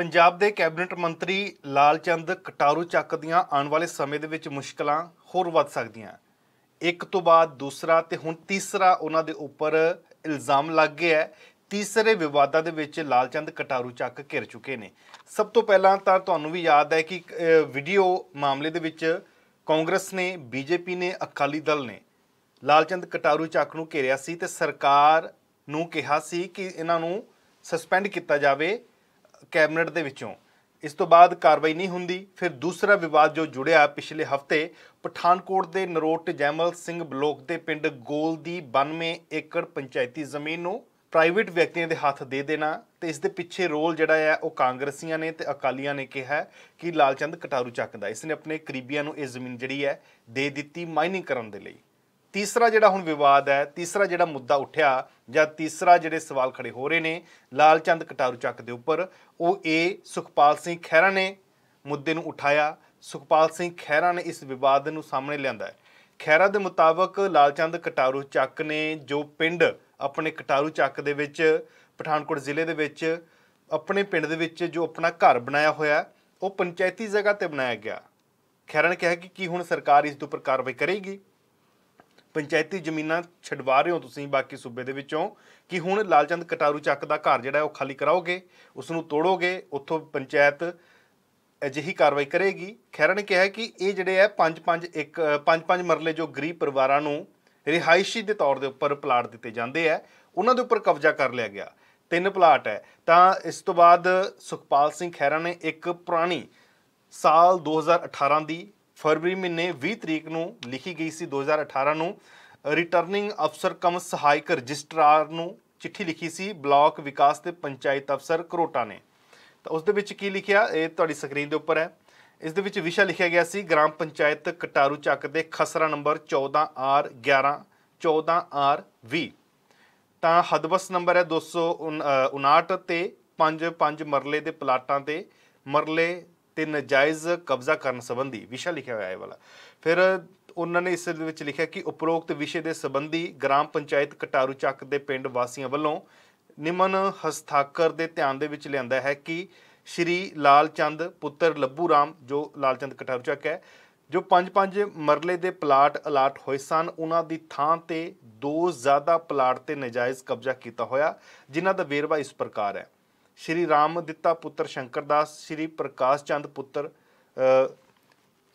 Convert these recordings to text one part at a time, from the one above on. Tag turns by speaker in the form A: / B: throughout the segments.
A: ਪੰਜਾਬ ਦੇ ਕੈਬਨਿਟ ਮੰਤਰੀ ਲਾਲਚੰਦ ਕਟਾਰੂ ਚੱਕ ਦੀਆਂ ਆਉਣ ਵਾਲੇ ਸਮੇਂ ਦੇ ਵਿੱਚ ਮੁਸ਼ਕਲਾਂ ਹੋਰ ਵੱਧ ਸਕਦੀਆਂ ਇੱਕ ਤੋਂ ਬਾਅਦ ਦੂਸਰਾ ਤੇ ਹੁਣ ਤੀਸਰਾ ਉਹਨਾਂ ਦੇ ਉੱਪਰ ਇਲਜ਼ਾਮ ਲੱਗ ਗਿਆ ਹੈ ਤੀਸਰੇ ਵਿਵਾਦਾਂ ਦੇ ਵਿੱਚ ਲਾਲਚੰਦ ਕਟਾਰੂ ਚੱਕ ਘਿਰ ਚੁੱਕੇ ਨੇ ਸਭ ਤੋਂ ਪਹਿਲਾਂ ਤਾਂ ਤੁਹਾਨੂੰ ਵੀ ਯਾਦ ਹੈ ਕਿ ਵੀਡੀਓ ਮਾਮਲੇ ਦੇ ਵਿੱਚ ਕਾਂਗਰਸ ਨੇ ਬੀਜੇਪੀ ਨੇ ਅਕਾਲੀ ਦਲ ਨੇ ਲਾਲਚੰਦ ਕਟਾਰੂ ਚੱਕ ਨੂੰ ਘੇਰਿਆ ਸੀ ਤੇ ਸਰਕਾਰ ਨੂੰ ਕਿਹਾ ਸੀ ਕਿ ਇਹਨਾਂ ਨੂੰ ਸਸਪੈਂਡ ਕੀਤਾ ਜਾਵੇ ਕੈਬਨਿਟ ਦੇ ਵਿੱਚੋਂ ਇਸ ਤੋਂ ਬਾਅਦ ਕਾਰਵਾਈ ਨਹੀਂ ਹੁੰਦੀ ਫਿਰ ਦੂਸਰਾ ਵਿਵਾਦ ਜੋ ਜੁੜਿਆ ਪਿਛਲੇ ਹਫਤੇ ਪਠਾਨਕੋਟ ਦੇ ਨਰੋਟ ਜੈਮਲ ਸਿੰਘ ਬਲੋਕ ਦੇ ਪਿੰਡ ਗੋਲ ਦੀ 92 ਏਕੜ ਪੰਚਾਇਤੀ ਜ਼ਮੀਨ ਨੂੰ ਪ੍ਰਾਈਵੇਟ ਵਿਅਕਤੀਆਂ ਦੇ ਹੱਥ ਦੇ ਦੇਣਾ ਤੇ ਇਸ ਦੇ ਪਿੱਛੇ ਰੋਲ ਜਿਹੜਾ ਹੈ ਉਹ ਕਾਂਗਰਸੀਆਂ ਨੇ ਤੇ ਅਕਾਲੀਆਂ ਨੇ ਕਿਹਾ ਕਿ ਲਾਲਚੰਦ ਕਟਾਰੂ ਚੱਕਦਾ ਇਸ ਨੇ ਆਪਣੇ ਕਰੀਬੀਆਂ ਨੂੰ ਇਹ ਜ਼ਮੀਨ ਜਿਹੜੀ ਹੈ ਦੇ ਦਿੱਤੀ ਮਾਈਨਿੰਗ ਕਰਨ ਦੇ ਲਈ ਤੀਸਰਾ ਜਿਹੜਾ ਹੁਣ ਵਿਵਾਦ ਹੈ ਤੀਸਰਾ ਜਿਹੜਾ ਮੁੱਦਾ ਉੱਠਿਆ ਜਾਂ ਤੀਸਰਾ ਜਿਹੜੇ ਸਵਾਲ ਖੜੇ ਹੋ ਰਹੇ ਨੇ ਲਾਲਚੰਦ ਕਟਾਰੂ ਚੱਕ ਦੇ ਉੱਪਰ ਉਹ ਇਹ ਸੁਖਪਾਲ ਸਿੰਘ ਖਹਿਰਾ ਨੇ ਮੁੱਦੇ ਨੂੰ ਉਠਾਇਆ ਸੁਖਪਾਲ ਸਿੰਘ ਖਹਿਰਾ ਨੇ ਇਸ ਵਿਵਾਦ ਨੂੰ ਸਾਹਮਣੇ ਲਿਆਂਦਾ ਖਹਿਰਾ ਦੇ ਮੁਤਾਬਕ ਲਾਲਚੰਦ ਕਟਾਰੂ ਚੱਕ ਨੇ ਜੋ ਪਿੰਡ ਆਪਣੇ ਕਟਾਰੂ ਚੱਕ ਦੇ ਵਿੱਚ ਪਠਾਨਕੋਟ ਜ਼ਿਲ੍ਹੇ ਦੇ ਵਿੱਚ ਆਪਣੇ ਪਿੰਡ ਦੇ ਵਿੱਚ ਜੋ ਆਪਣਾ ਘਰ ਬਣਾਇਆ ਹੋਇਆ ਉਹ ਪੰਚਾਇਤੀ ਜਗ੍ਹਾ ਤੇ ਬਣਾਇਆ ਗਿਆ ਖਹਿਰਾ ਨੇ ਕਿਹਾ ਕਿ ਕੀ ਹੁਣ ਸਰਕਾਰ ਇਸ ਦੇ ਉੱਪਰ ਕਾਰਵਾਈ ਕਰੇਗੀ ਪੰਚਾਇਤੀ ਜ਼ਮੀਨਾਂ ਛਡਵਾ ਰਹੇ ਹੋ ਤੁਸੀਂ ਬਾਕੀ ਸੂਬੇ ਦੇ ਵਿੱਚੋਂ ਕਿ ਹੁਣ ਲਾਲਚੰਦ ਕਟਾਰੂ ਚੱਕ ਦਾ ਘਰ ਜਿਹੜਾ ਉਹ ਖਾਲੀ ਕਰਾਓਗੇ ਉਸ ਨੂੰ ਤੋੜੋਗੇ ਉੱਥੋਂ ਪੰਚਾਇਤ ਅਜਿਹੀ ਕਾਰਵਾਈ ਕਰੇਗੀ ਖੈਰਾ ਨੇ ਕਿਹਾ ਕਿ ਇਹ ਜਿਹੜੇ ਹੈ 5-5 ਇੱਕ 5-5 ਮਰਲੇ ਜੋ ਗਰੀਬ ਪਰਿਵਾਰਾਂ ਨੂੰ ਰਿਹਾਇਸ਼ੀ ਦੇ ਤੌਰ ਦੇ ਉੱਪਰ ਪਲਾਟ ਦਿੱਤੇ ਜਾਂਦੇ ਆ ਉਹਨਾਂ ਦੇ ਉੱਪਰ ਕਬਜ਼ਾ ਕਰ ਲਿਆ ਗਿਆ ਤਿੰਨ ਪਲਾਟ ਹੈ ਤਾਂ ਇਸ ਤੋਂ ਬਾਅਦ ਸੁਖਪਾਲ ਸਿੰਘ ਖੈਰਾ ਨੇ ਇੱਕ ਪੁਰਾਣੀ ਸਾਲ 2018 ਦੀ ਫਰਵਰੀ ਮਹੀਨੇ 20 ਤਰੀਕ ਨੂੰ ਲਿਖੀ ਗਈ ਸੀ 2018 ਨੂੰ ਰਿਟਰਨਿੰਗ ਅਫਸਰ ਕਮ ਸਹਾਇਕ ਰਜਿਸਟਰਾਰ ਨੂੰ ਚਿੱਠੀ ਲਿਖੀ ਸੀ ਬਲਾਕ ਵਿਕਾਸ ਤੇ ਪੰਚਾਇਤ ਅਫਸਰ ਕਰੋਟਾ ਨੇ ਤਾਂ ਉਸ ਦੇ ਵਿੱਚ ਕੀ ਲਿਖਿਆ ਇਹ ਤੁਹਾਡੀ ਸਕਰੀਨ ਦੇ ਉੱਪਰ ਹੈ ਇਸ ਦੇ ਵਿੱਚ ਵਿਸ਼ਾ ਲਿਖਿਆ ਗਿਆ ਸੀ ਗ੍ਰਾਮ ਪੰਚਾਇਤ ਕਟਾਰੂ ਚੱਕ ਦੇ ਖਸਰਾ ਨੰਬਰ 14R11 11 20 ਤਾਂ ਹਦਬਸ ਨੰਬਰ ਹੈ 259 ਤੇ 5 5 ਮਰਲੇ ਦੇ ਪਲਾਟਾਂ ਤੇ ਮਰਲੇ ਤੇ ਨਜਾਇਜ਼ ਕਬਜ਼ਾ ਕਰਨ ਸੰਬੰਧੀ ਵਿਸ਼ਾ ਲਿਖਿਆ ਹੋਇਆ ਹੈ ਵਾਲਾ ਫਿਰ ਉਹਨਾਂ ਨੇ ਇਸ ਦੇ ਵਿੱਚ ਲਿਖਿਆ ਕਿ ਉਪਰੋਕਤ ਵਿਸ਼ੇ ਦੇ ਸੰਬੰਧੀ ਗ੍ਰਾਮ ਪੰਚਾਇਤ ਕਟਾਰੂ ਚੱਕ ਦੇ ਪਿੰਡ ਵਾਸੀਆਂ ਵੱਲੋਂ ਨਿਮਨ ਹਸਤਾਕਰ ਦੇ ਧਿਆਨ ਦੇ ਵਿੱਚ ਲਿਆਂਦਾ ਹੈ ਕਿ ਸ਼੍ਰੀ ਲਾਲ ਚੰਦ ਪੁੱਤਰ ਲੱਭੂ ਰਾਮ ਜੋ ਲਾਲ ਚੰਦ ਕਟਾਰੂ ਚੱਕ ਹੈ ਜੋ 5-5 ਮਰਲੇ ਦੇ ਪਲਾਟ ਅਲਾਟ ਹੋਏ ਸਨ ਉਹਨਾਂ ਦੀ ਥਾਂ ਤੇ ਦੋ ਜ਼ਿਆਦਾ ਪਲਾਟ ਤੇ ਨਜਾਇਜ਼ ਕਬਜ਼ਾ ਕੀਤਾ ਹੋਇਆ ਜਿਨ੍ਹਾਂ ਦਾ ਵੇਰਵਾ ਇਸ ਪ੍ਰਕਾਰ ਹੈ ਸ਼੍ਰੀ ਰਾਮ ਦਿੱਤਾ ਪੁੱਤਰ ਸ਼ੰਕਰਦਾਸ ਸ਼੍ਰੀ ਪ੍ਰਕਾਸ਼ ਚੰਦ ਪੁੱਤਰ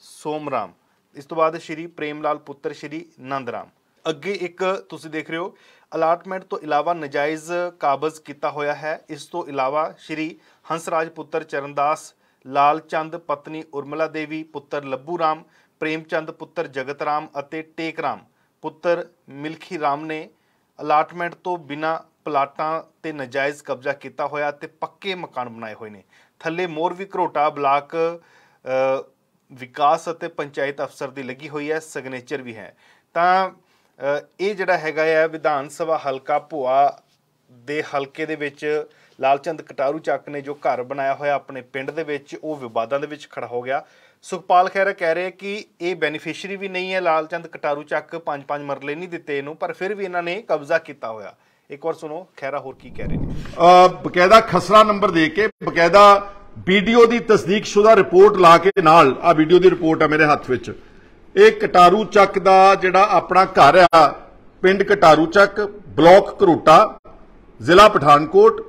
A: ਸੋਮਰਾਮ ਇਸ ਤੋਂ ਬਾਅਦ ਸ਼੍ਰੀ ਪ੍ਰੇਮ ਲਾਲ ਪੁੱਤਰ ਸ਼੍ਰੀ ਨੰਦਰਾਮ ਅੱਗੇ ਇੱਕ ਤੁਸੀਂ ਦੇਖ ਰਹੇ ਹੋ ਅਲਾਟਮੈਂਟ ਤੋਂ ਇਲਾਵਾ ਨਜਾਇਜ਼ ਕਾਬਜ਼ ਕੀਤਾ ਹੋਇਆ ਹੈ ਇਸ ਤੋਂ ਇਲਾਵਾ ਸ਼੍ਰੀ ਹੰਸਰਾਜ ਪੁੱਤਰ ਚਰਨਦਾਸ ਲਾਲ ਚੰਦ ਪਤਨੀ ਉਰਮਲਾ ਦੇਵੀ ਪੁੱਤਰ ਲੱਭੂ ਰਾਮ ਪ੍ਰੇਮ ਚੰਦ ਪੁੱਤਰ ਜਗਤ ਰਾਮ ਅਤੇ ਟੇਕ ਰਾਮ ਪੁੱਤਰ ਮਿਲਖੀ ਰਾਮ ਨੇ ਅਲਾਟਮੈਂਟ ਤੋਂ ਬਿਨਾ ਪਲਾਟਾਂ ਤੇ ਨਜਾਇਜ਼ ਕਬਜ਼ਾ ਕੀਤਾ ਹੋਇਆ ਤੇ ਪੱਕੇ ਮਕਾਨ ਬਣਾਏ ਹੋਏ ਨੇ ਥੱਲੇ ਮੋਰਵੀ ਘਰੋਟਾ ਬਲਾਕ ਵਿਕਾਸ ਅਤੇ ਪੰਚਾਇਤ ਅਫਸਰ ਦੀ ਲੱਗੀ ਹੋਈ ਹੈ ਸਿਗਨੇਚਰ ਵੀ ਹੈ ਤਾਂ ਇਹ ਜਿਹੜਾ ਹੈਗਾ ਹੈ ਵਿਧਾਨ ਸਭਾ ਹਲਕਾ ਭੂਆ ਦੇ ਹਲਕੇ ਦੇ ਵਿੱਚ ਲਾਲਚੰਦ ਕਟਾਰੂ ਚੱਕ ਨੇ ਜੋ ਘਰ ਬਣਾਇਆ ਹੋਇਆ ਆਪਣੇ ਪਿੰਡ ਦੇ ਵਿੱਚ ਉਹ ਵਿਵਾਦਾਂ ਦੇ ਵਿੱਚ ਖੜਾ ਹੋ ਗਿਆ ਸੁਖਪਾਲ ਖੈਰਾ ਕਹਿ ਰਹੇ ਕਿ ਇਹ ਬੈਨੀਫੀਸ਼ੀਅਰੀ ਵੀ ਨਹੀਂ ਹੈ ਲਾਲਚੰਦ ਕਟਾਰੂ ਚੱਕ ਪੰਜ ਪੰਜ ਮਰਲੇ ਨਹੀਂ ਦਿੱਤੇ ਇਹਨੂੰ ਪਰ ਫਿਰ ਵੀ ਇਹਨਾਂ ਨੇ ਕਬਜ਼ਾ ਕੀਤਾ ਹੋਇਆ ਇੱਕ ਵਾਰ ਸੁਣੋ ਖੈਰਾ ਹੋਰ ਕੀ ਕਹਿ ਰਹੇ ਨੇ
B: ਅ ਬਕਾਇਦਾ ਖਸਰਾ ਨੰਬਰ ਦੇ ਕੇ ਬਕਾਇਦਾ ਵੀਡੀਓ ਦੀ ਤਸਦੀਕਸ਼ੁਦਾ ਰਿਪੋਰਟ ਲਾ ਕੇ ਨਾਲ ਆ ਵੀਡੀਓ ਦੀ ਰਿਪੋਰਟ ਆ ਮੇਰੇ ਹੱਥ ਵਿੱਚ ਇਹ ਕਟਾਰੂ ਚੱਕ ਦਾ ਜਿਹੜਾ ਆਪਣਾ ਘਰ ਆ ਪਿੰਡ ਕਟਾਰੂ ਚੱਕ ਬਲਾਕ ਕਰੋਟਾ ਜ਼ਿਲ੍ਹਾ ਪਠਾਨਕੋਟ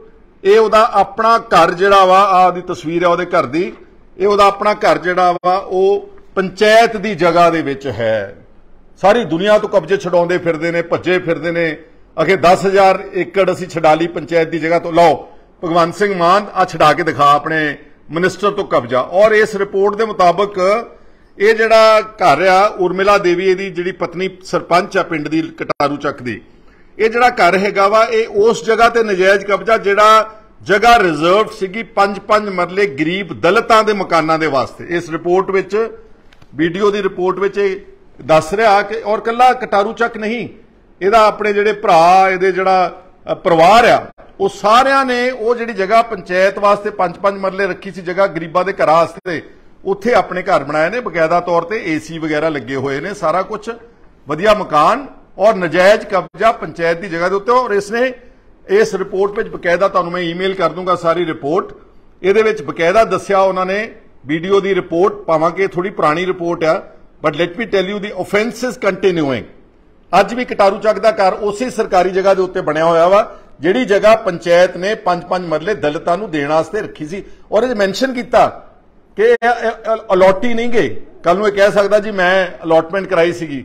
B: ਇਹ ਉਹਦਾ ਆਪਣਾ ਘਰ ਜਿਹੜਾ ਵਾ ਆ ਦੀ ਤਸਵੀਰ ਆ ਉਹਦੇ ਘਰ ਦੀ ਇਹ ਉਹਦਾ ਆਪਣਾ ਘਰ ਜਿਹੜਾ ਵਾ ਉਹ ਪੰਚਾਇਤ ਦੀ ਜਗ੍ਹਾ ਦੇ ਵਿੱਚ ਹੈ ਸਾਰੀ ਦੁਨੀਆ ਤੋਂ ਕਬਜ਼ੇ ਛਡਾਉਂਦੇ ਫਿਰਦੇ ਨੇ ਭੱਜੇ ਫਿਰਦੇ ਨੇ ਅਖੇ 10000 ਏਕੜ ਅਸੀਂ ਛਡਾਲੀ ਪੰਚਾਇਤ ਦੀ ਜਗ੍ਹਾ ਤੋਂ ਲਓ ਭਗਵੰਤ ਸਿੰਘ ਮਾਨ ਆ ਛਡਾ ਕੇ ਦਿਖਾ ਆਪਣੇ ਮਿਨਿਸਟਰ ਤੋਂ ਕਬਜ਼ਾ ਔਰ ਇਸ ਰਿਪੋਰਟ ਦੇ ਮੁਤਾਬਕ ਇਹ ਜਿਹੜਾ ਘਰ ਆ ਉਰਮਿਲਾ ਦੇਵੀ ਇਹਦੀ ਜਿਹੜੀ ਪਤਨੀ ਸਰਪੰਚ ਆ ਪਿੰਡ ਦੀ ਕਟਾਰੂ ਚੱਕ ਦੀ ਇਹ ਜਿਹੜਾ ਘਰ ਹੈਗਾ ਵਾ ਇਹ ਉਸ ਜਗ੍ਹਾ ਤੇ ਨਜਾਇਜ਼ ਕਬਜ਼ਾ ਜਿਹੜਾ ਜਗ੍ਹਾ ਰਿਜ਼ਰਵਡ ਸੀਗੀ 5-5 ਮਰਲੇ ਗਰੀਬ ਦਲਤਾਂ ਦੇ ਮਕਾਨਾਂ ਦੇ ਵਾਸਤੇ ਇਸ ਰਿਪੋਰਟ ਵਿੱਚ ਵੀਡੀਓ ਦੀ ਰਿਪੋਰਟ ਵਿੱਚ ਦੱਸ ਰਿਹਾ ਕਿ ਔਰ ਕੱਲਾ ਕਟਾਰੂ ਚੱਕ ਨਹੀਂ ਇਹਦਾ ਆਪਣੇ ਜਿਹੜੇ ਭਰਾ ਇਹਦੇ ਜਿਹੜਾ ਪਰਿਵਾਰ ਆ ਉਹ ਸਾਰਿਆਂ ਨੇ ਉਹ ਜਿਹੜੀ ਜਗ੍ਹਾ ਪੰਚਾਇਤ ਵਾਸਤੇ ਪੰਜ ਪੰਜ ਮਰਲੇ ਰੱਖੀ ਸੀ ਜਗ੍ਹਾ ਗਰੀਬਾਂ ਦੇ ਘਰਾਂ ਵਾਸਤੇ ਉੱਥੇ ਆਪਣੇ ਘਰ ਬਣਾਏ ਨੇ ਬਕਾਇਦਾ ਤੌਰ ਤੇ ਏਸੀ ਵਗੈਰਾ ਲੱਗੇ ਹੋਏ ਨੇ ਸਾਰਾ ਕੁਝ ਵਧੀਆ ਮਕਾਨ ਔਰ ਨਜਾਇਜ਼ ਕਬਜ਼ਾ ਪੰਚਾਇਤ ਦੀ ਜਗ੍ਹਾ ਦੇ ਉੱਤੇ ਔਰ ਇਸ ਨੇ ਇਸ ਰਿਪੋਰਟ ਵਿੱਚ ਬਕਾਇਦਾ ਤੁਹਾਨੂੰ ਮੈਂ ਈਮੇਲ ਕਰ ਦੂੰਗਾ ਸਾਰੀ ਰਿਪੋਰਟ ਇਹਦੇ ਵਿੱਚ ਬਕਾਇਦਾ ਦੱਸਿਆ ਉਹਨਾਂ ਨੇ ਵੀਡੀਓ ਦੀ ਰਿਪੋਰਟ ਪਾਵਾਂਗੇ ਥੋੜੀ ਪੁਰਾਣੀ ਰਿਪੋਰਟ ਆ but let me tell you the offences continuing ਅੱਜ ਵੀ ਕਟਾਰੂ ਚੱਕ ਦਾ ਘਰ ਉਸੇ ਸਰਕਾਰੀ ਜਗ੍ਹਾ ਦੇ ਉੱਤੇ ਬਣਿਆ ਹੋਇਆ ਵਾ ਜਿਹੜੀ ਜਗ੍ਹਾ ਪੰਚਾਇਤ ਨੇ ਪੰਜ ਪੰਜ ਮਰਲੇ ਦਲਿਤਾਂ ਨੂੰ ਦੇਣ ਵਾਸਤੇ ਰੱਖੀ ਸੀ ਔਰ ਇਹ ਮੈਂਸ਼ਨ ਕੀਤਾ ਕਿ ਅਲੋਟੀ ਨਹੀਂ ਗਏ ਕੱਲ ਨੂੰ ਇਹ ਕਹਿ ਸਕਦਾ ਜੀ ਮੈਂ ਅਲੋਟਮੈਂਟ ਕਰਾਈ ਸੀਗੀ